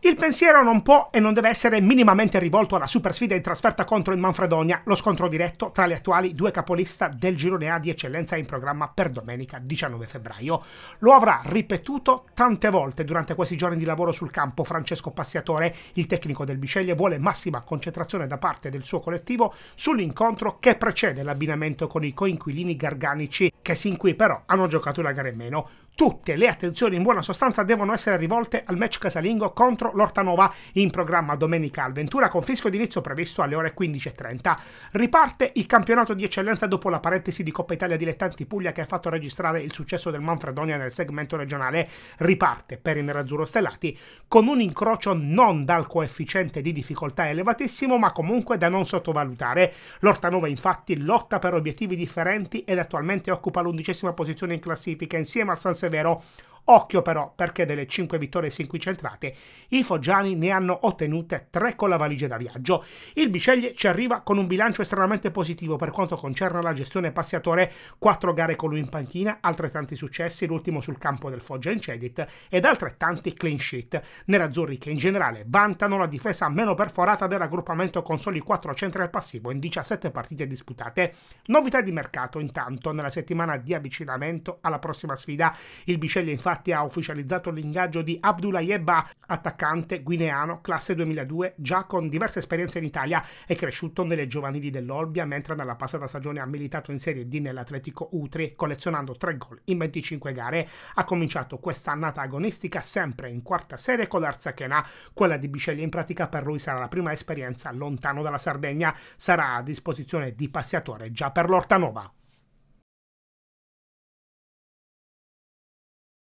Il pensiero non può e non deve essere minimamente rivolto alla super sfida in trasferta contro il Manfredonia, lo scontro diretto tra le attuali due capolista del girone A di eccellenza in programma per domenica 19 febbraio. Lo avrà ripetuto tante volte durante questi giorni di lavoro sul campo Francesco Passiatore, il tecnico del Biceglie vuole massima concentrazione da parte del suo collettivo sull'incontro che precede l'abbinamento con i coinquilini garganici, che sin qui però hanno giocato la gara in meno. Tutte le attenzioni in buona sostanza devono essere rivolte al match casalingo contro contro l'Ortanova in programma domenica al Ventura con fisco d'inizio previsto alle ore 15.30. Riparte il campionato di eccellenza dopo la parentesi di Coppa Italia Dilettanti Puglia che ha fatto registrare il successo del Manfredonia nel segmento regionale. Riparte per i Nerazzurro Stellati con un incrocio non dal coefficiente di difficoltà elevatissimo ma comunque da non sottovalutare. L'Ortanova infatti lotta per obiettivi differenti ed attualmente occupa l'undicesima posizione in classifica insieme al San Severo Occhio però, perché delle 5 vittorie sin qui centrate, i foggiani ne hanno ottenute 3 con la valigia da viaggio. Il Biceglie ci arriva con un bilancio estremamente positivo per quanto concerne la gestione passiatore, 4 gare con lui in panchina, altrettanti successi, l'ultimo sul campo del Foggia in Cedit, ed altrettanti clean sheet. Nerazzurri che in generale vantano la difesa meno perforata del raggruppamento con soli 4 centri al passivo in 17 partite disputate. Novità di mercato intanto nella settimana di avvicinamento alla prossima sfida. Il Biceglie infatti infatti ha ufficializzato l'ingaggio di Abdullah Yebba, attaccante guineano, classe 2002, già con diverse esperienze in Italia, e cresciuto nelle giovanili dell'Olbia, mentre nella passata stagione ha militato in Serie D nell'Atletico Utri, collezionando 3 gol in 25 gare. Ha cominciato questa annata agonistica sempre in quarta serie con l'Arzachena, quella di Bicelli in pratica per lui sarà la prima esperienza lontano dalla Sardegna, sarà a disposizione di passiatore già per l'Ortanova.